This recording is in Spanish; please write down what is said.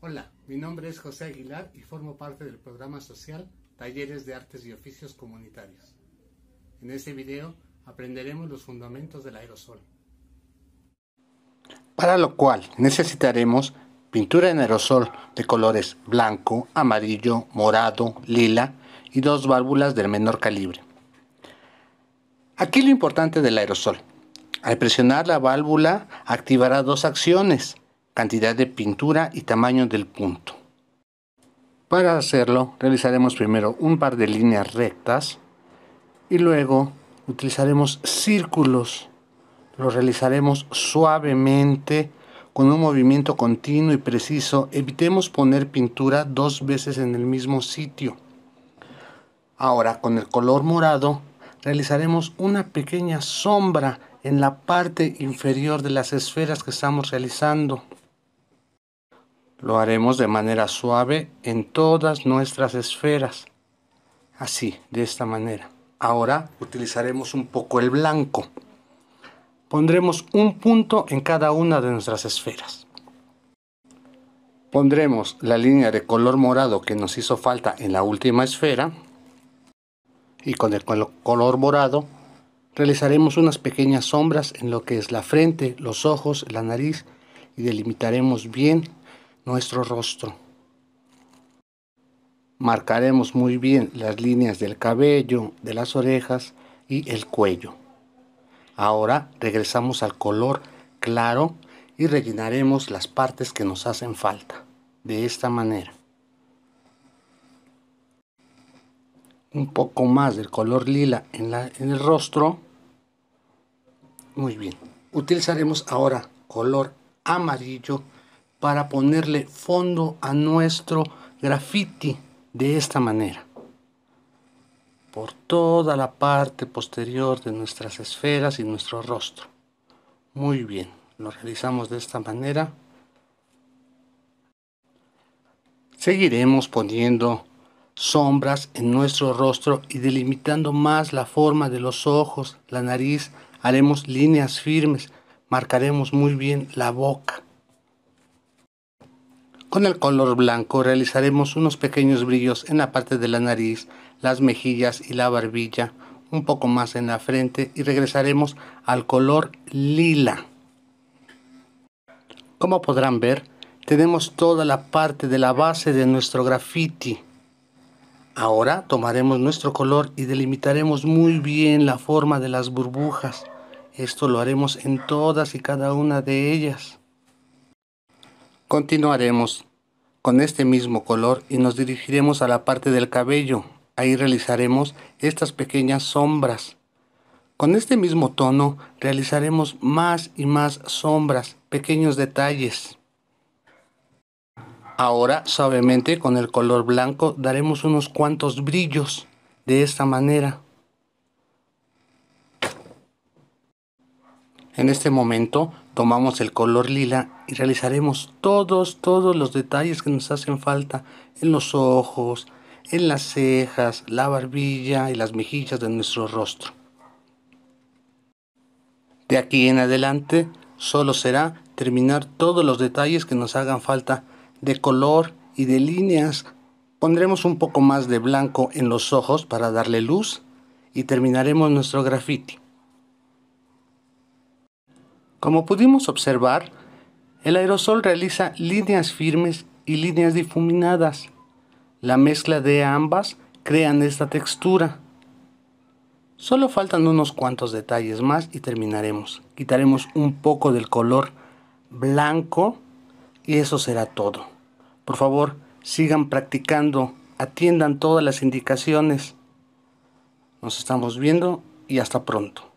Hola, mi nombre es José Aguilar y formo parte del programa social Talleres de Artes y Oficios Comunitarios. En este video aprenderemos los fundamentos del aerosol. Para lo cual necesitaremos pintura en aerosol de colores blanco, amarillo, morado, lila y dos válvulas del menor calibre. Aquí lo importante del aerosol al presionar la válvula activará dos acciones, cantidad de pintura y tamaño del punto. Para hacerlo realizaremos primero un par de líneas rectas y luego utilizaremos círculos. Lo realizaremos suavemente con un movimiento continuo y preciso. Evitemos poner pintura dos veces en el mismo sitio. Ahora con el color morado realizaremos una pequeña sombra en la parte inferior de las esferas que estamos realizando. Lo haremos de manera suave en todas nuestras esferas. Así, de esta manera. Ahora utilizaremos un poco el blanco. Pondremos un punto en cada una de nuestras esferas. Pondremos la línea de color morado que nos hizo falta en la última esfera y con el color morado realizaremos unas pequeñas sombras en lo que es la frente, los ojos, la nariz y delimitaremos bien nuestro rostro. Marcaremos muy bien las líneas del cabello, de las orejas y el cuello. Ahora regresamos al color claro y rellenaremos las partes que nos hacen falta. De esta manera. un poco más del color lila en, la, en el rostro. Muy bien. Utilizaremos ahora color amarillo para ponerle fondo a nuestro graffiti de esta manera. Por toda la parte posterior de nuestras esferas y nuestro rostro. Muy bien, lo realizamos de esta manera. Seguiremos poniendo sombras en nuestro rostro y delimitando más la forma de los ojos, la nariz, haremos líneas firmes, marcaremos muy bien la boca. Con el color blanco realizaremos unos pequeños brillos en la parte de la nariz, las mejillas y la barbilla, un poco más en la frente y regresaremos al color lila. Como podrán ver, tenemos toda la parte de la base de nuestro graffiti. Ahora tomaremos nuestro color y delimitaremos muy bien la forma de las burbujas. Esto lo haremos en todas y cada una de ellas. Continuaremos con este mismo color y nos dirigiremos a la parte del cabello. Ahí realizaremos estas pequeñas sombras. Con este mismo tono realizaremos más y más sombras, pequeños detalles. Ahora, suavemente, con el color blanco, daremos unos cuantos brillos de esta manera. En este momento, tomamos el color lila y realizaremos todos, todos los detalles que nos hacen falta en los ojos, en las cejas, la barbilla y las mejillas de nuestro rostro. De aquí en adelante, solo será terminar todos los detalles que nos hagan falta de color y de líneas. Pondremos un poco más de blanco en los ojos para darle luz y terminaremos nuestro graffiti. Como pudimos observar, el aerosol realiza líneas firmes y líneas difuminadas. La mezcla de ambas crean esta textura. Solo faltan unos cuantos detalles más y terminaremos. Quitaremos un poco del color blanco y eso será todo. Por favor, sigan practicando, atiendan todas las indicaciones. Nos estamos viendo y hasta pronto.